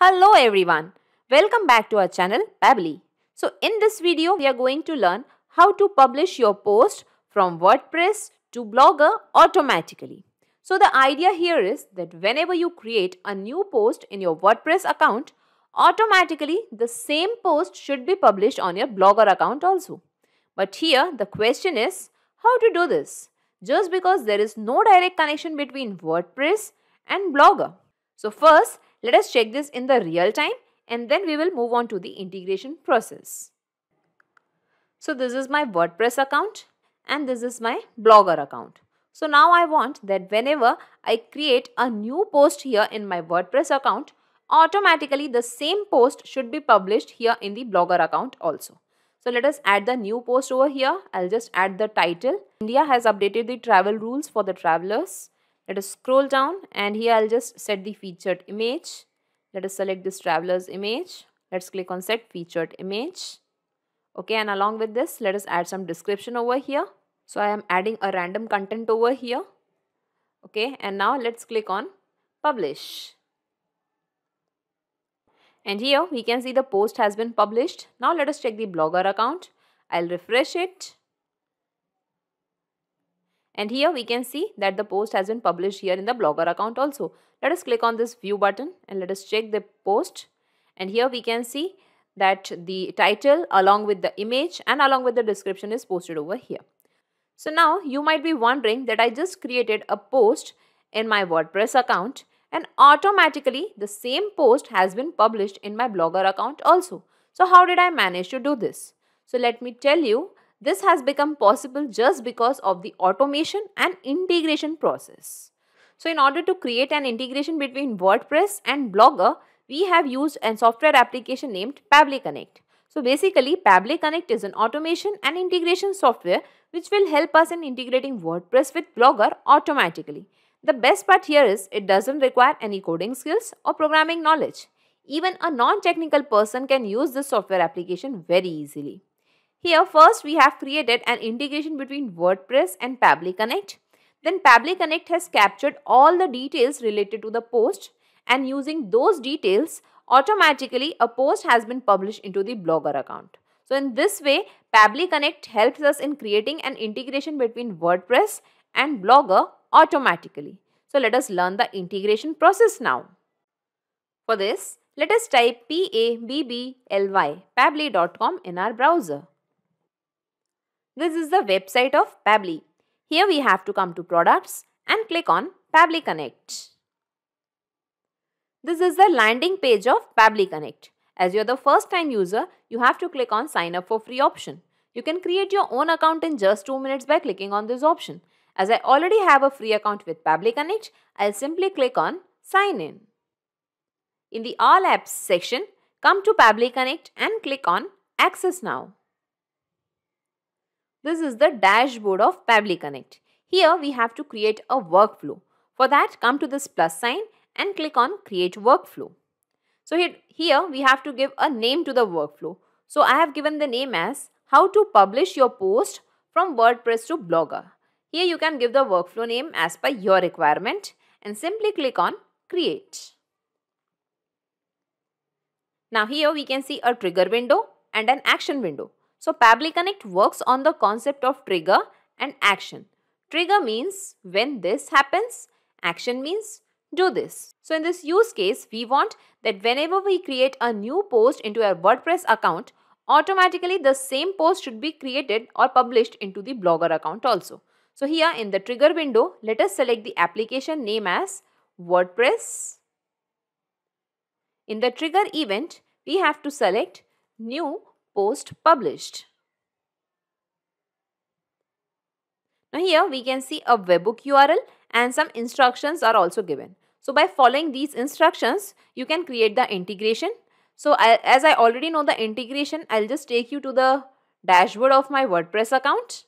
Hello everyone, welcome back to our channel Babli. So in this video we are going to learn how to publish your post from WordPress to Blogger automatically. So the idea here is that whenever you create a new post in your WordPress account, automatically the same post should be published on your Blogger account also. But here the question is how to do this just because there is no direct connection between WordPress and Blogger. So first, let us check this in the real time and then we will move on to the integration process. So this is my WordPress account and this is my Blogger account. So now I want that whenever I create a new post here in my WordPress account, automatically the same post should be published here in the Blogger account also. So let us add the new post over here. I'll just add the title. India has updated the travel rules for the travelers. Let us scroll down and here I'll just set the featured image. Let us select this traveler's image. Let's click on set featured image. Okay, and along with this, let us add some description over here. So I am adding a random content over here. Okay, and now let's click on publish. And here we can see the post has been published. Now let us check the blogger account. I'll refresh it. And here we can see that the post has been published here in the blogger account also. Let us click on this view button and let us check the post. And here we can see that the title along with the image and along with the description is posted over here. So now you might be wondering that I just created a post in my WordPress account and automatically the same post has been published in my blogger account also. So how did I manage to do this? So let me tell you this has become possible just because of the automation and integration process. So in order to create an integration between WordPress and Blogger, we have used a software application named Pably Connect. So basically Pably Connect is an automation and integration software which will help us in integrating WordPress with Blogger automatically. The best part here is it doesn't require any coding skills or programming knowledge. Even a non-technical person can use this software application very easily. Here first we have created an integration between WordPress and Pabli Connect. Then Pabli Connect has captured all the details related to the post and using those details automatically a post has been published into the blogger account. So in this way Pabli Connect helps us in creating an integration between WordPress and blogger automatically. So let us learn the integration process now. For this let us type PABBLY pably.com in our browser. This is the website of Pably. Here we have to come to products and click on Pably Connect. This is the landing page of Pably Connect. As you are the first time user, you have to click on sign up for free option. You can create your own account in just 2 minutes by clicking on this option. As I already have a free account with Pably Connect, I'll simply click on sign in. In the all apps section, come to Pably Connect and click on access now. This is the dashboard of Pabli Connect. Here we have to create a workflow. For that, come to this plus sign and click on create workflow. So here we have to give a name to the workflow. So I have given the name as how to publish your post from WordPress to Blogger. Here you can give the workflow name as per your requirement and simply click on create. Now here we can see a trigger window and an action window. So Pabli Connect works on the concept of trigger and action. Trigger means when this happens, action means do this. So in this use case, we want that whenever we create a new post into our WordPress account, automatically the same post should be created or published into the blogger account also. So here in the trigger window, let us select the application name as WordPress. In the trigger event, we have to select new post published. Now here we can see a webhook URL and some instructions are also given. So by following these instructions, you can create the integration. So I, as I already know the integration, I'll just take you to the dashboard of my WordPress account.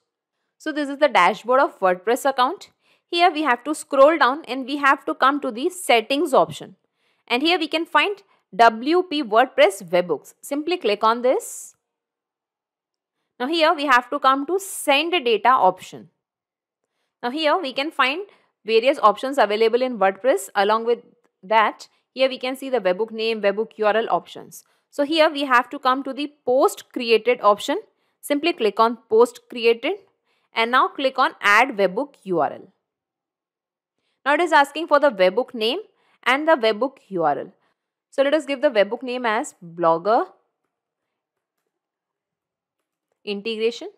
So this is the dashboard of WordPress account. Here we have to scroll down and we have to come to the settings option. And here we can find WP WordPress webhooks. Simply click on this. Now here we have to come to send data option. Now here we can find various options available in WordPress along with that here we can see the webbook name, webbook URL options. So here we have to come to the post created option. Simply click on post created and now click on add webbook URL. Now it is asking for the webbook name and the webbook URL. So let us give the webbook name as blogger integration.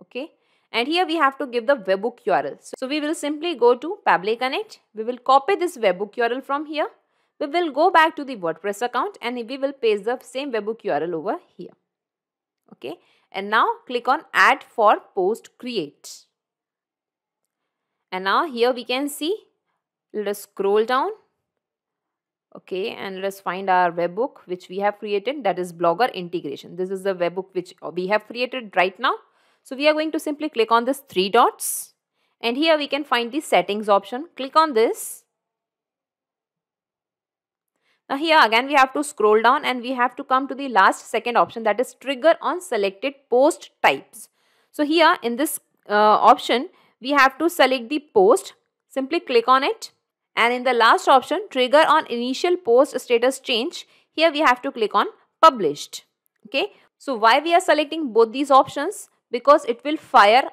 Okay. And here we have to give the webhook URL. So we will simply go to Pable Connect. We will copy this webhook URL from here. We will go back to the WordPress account and we will paste the same webhook URL over here. Okay. And now click on add for post create. And now here we can see, let us scroll down okay and let's find our webhook which we have created that is blogger integration this is the webhook which uh, we have created right now so we are going to simply click on this three dots and here we can find the settings option click on this now here again we have to scroll down and we have to come to the last second option that is trigger on selected post types so here in this uh, option we have to select the post simply click on it and in the last option, trigger on initial post status change, here we have to click on published. Okay. So why we are selecting both these options? Because it will fire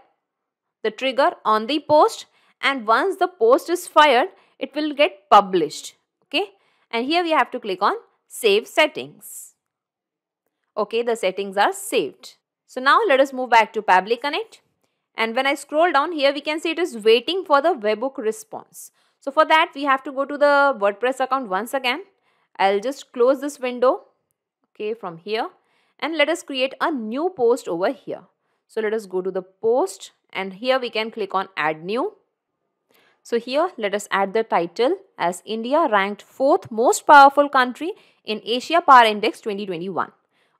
the trigger on the post and once the post is fired, it will get published. Okay. And here we have to click on save settings. Okay, the settings are saved. So now let us move back to Pabli Connect. And when I scroll down here, we can see it is waiting for the webhook response. So for that we have to go to the WordPress account once again. I'll just close this window okay from here and let us create a new post over here. So let us go to the post and here we can click on add new. So here let us add the title as India ranked fourth most powerful country in Asia Power Index 2021.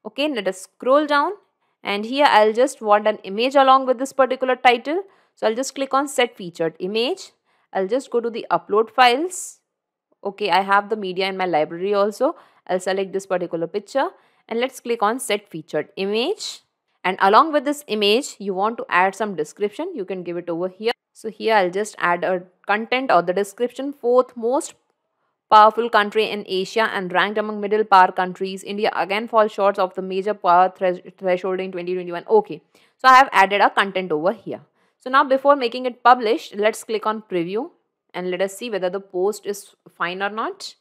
Okay let us scroll down and here I'll just want an image along with this particular title. So I'll just click on set featured image I'll just go to the upload files. Okay, I have the media in my library also. I'll select this particular picture and let's click on set featured image. And along with this image, you want to add some description. You can give it over here. So here I'll just add a content or the description fourth most powerful country in Asia and ranked among middle power countries. India again falls short of the major power threshold in 2021. Okay, so I have added a content over here. So now before making it published, let's click on preview and let us see whether the post is fine or not.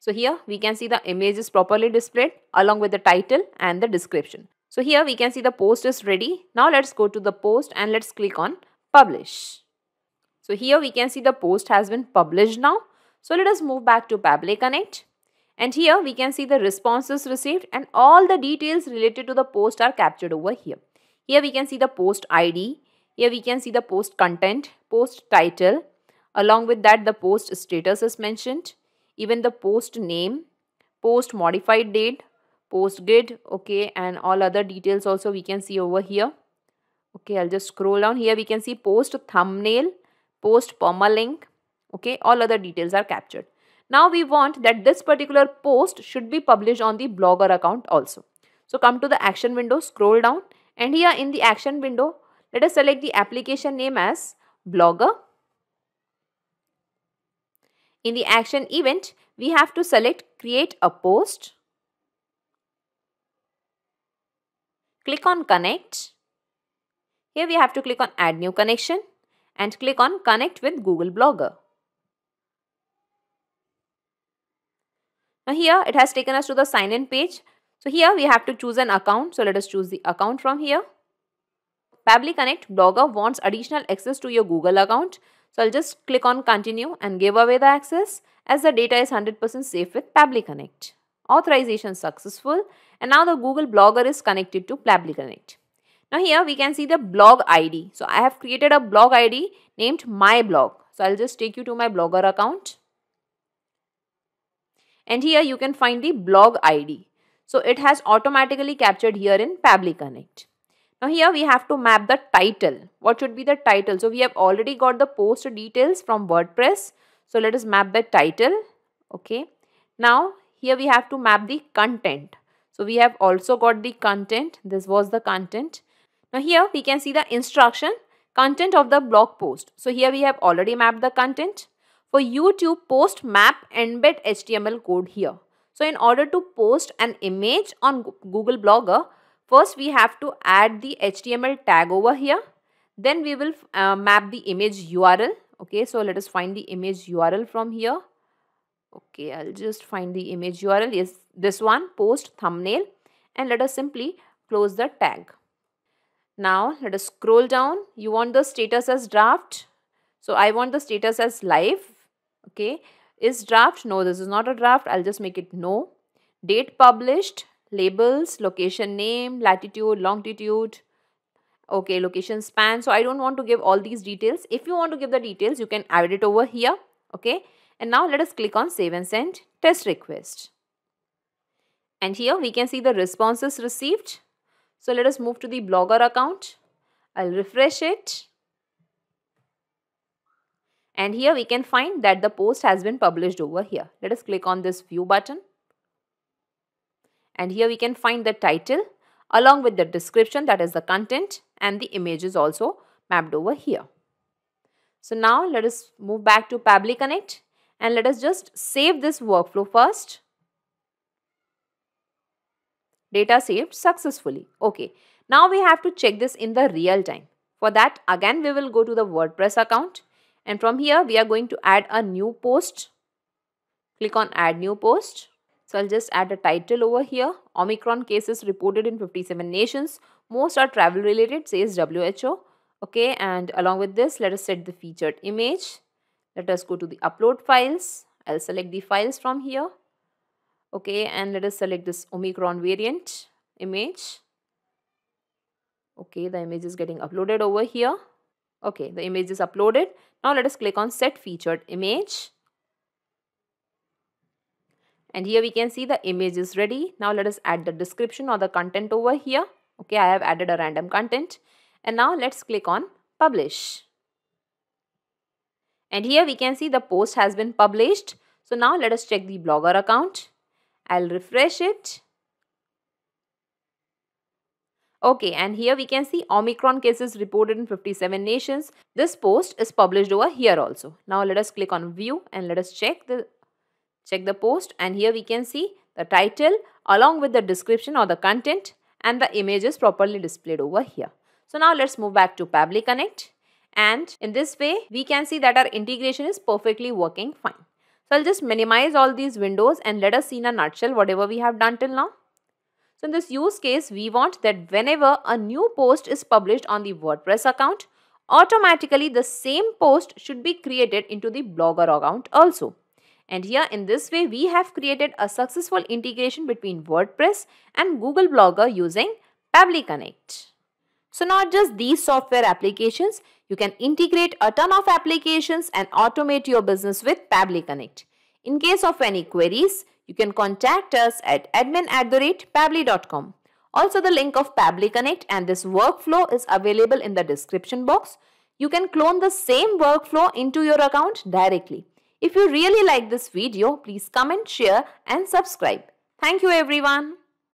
So here we can see the image is properly displayed along with the title and the description. So here we can see the post is ready. Now let's go to the post and let's click on publish. So here we can see the post has been published now. So let us move back to Pablet Connect. And here we can see the responses received and all the details related to the post are captured over here. Here we can see the post ID, here we can see the post content, post title. Along with that, the post status is mentioned. Even the post name, post modified date, post grid, okay, and all other details also we can see over here. Okay, I'll just scroll down. Here we can see post thumbnail, post permalink, okay, all other details are captured. Now we want that this particular post should be published on the blogger account also. So come to the action window, scroll down and here in the action window, let us select the application name as Blogger. In the action event, we have to select create a post. Click on connect. Here we have to click on add new connection and click on connect with Google Blogger. Now here it has taken us to the sign in page. So here we have to choose an account. So let us choose the account from here. Public Connect blogger wants additional access to your Google account. So I'll just click on continue and give away the access as the data is 100% safe with Public Connect. Authorization successful and now the Google blogger is connected to Public Connect. Now here we can see the blog ID. So I have created a blog ID named my blog. So I'll just take you to my blogger account. And here you can find the blog ID. So it has automatically captured here in Public Connect. Now here we have to map the title. What should be the title? So we have already got the post details from WordPress. So let us map the title. Okay. Now here we have to map the content. So we have also got the content. This was the content. Now here we can see the instruction content of the blog post. So here we have already mapped the content. For YouTube post map embed HTML code here. So in order to post an image on Google Blogger, First we have to add the HTML tag over here. Then we will uh, map the image URL. Okay, so let us find the image URL from here. Okay, I'll just find the image URL. Yes, this one, post thumbnail. And let us simply close the tag. Now let us scroll down. You want the status as draft. So I want the status as live. Okay. Is draft? No, this is not a draft. I'll just make it no. Date published labels, location name, latitude, longitude, okay, location span. So I don't want to give all these details. If you want to give the details, you can add it over here, okay. And now let us click on save and send test request. And here we can see the responses received. So let us move to the blogger account. I'll refresh it. And here we can find that the post has been published over here. Let us click on this view button. And here we can find the title along with the description that is the content and the image is also mapped over here. So now let us move back to Pabli Connect and let us just save this workflow first. Data saved successfully. Okay. Now we have to check this in the real time. For that again we will go to the WordPress account and from here we are going to add a new post. Click on add new post. So I'll just add a title over here. Omicron cases reported in 57 nations. Most are travel related, says WHO. Okay, and along with this, let us set the featured image. Let us go to the upload files. I'll select the files from here. Okay, and let us select this Omicron variant image. Okay, the image is getting uploaded over here. Okay, the image is uploaded. Now let us click on set featured image and here we can see the image is ready. Now let us add the description or the content over here. Okay, I have added a random content and now let's click on publish. And here we can see the post has been published. So now let us check the blogger account. I'll refresh it. Okay, and here we can see Omicron cases reported in 57 nations. This post is published over here also. Now let us click on view and let us check the Check the post and here we can see the title along with the description or the content and the images properly displayed over here. So now let's move back to Pabli Connect and in this way we can see that our integration is perfectly working fine. So I'll just minimize all these windows and let us see in a nutshell whatever we have done till now. So in this use case we want that whenever a new post is published on the WordPress account automatically the same post should be created into the blogger account also. And here in this way, we have created a successful integration between WordPress and Google Blogger using Pably Connect. So not just these software applications, you can integrate a ton of applications and automate your business with Pably Connect. In case of any queries, you can contact us at admin at the rate pably.com. Also, the link of Pably Connect and this workflow is available in the description box. You can clone the same workflow into your account directly. If you really like this video, please comment, share and subscribe. Thank you everyone.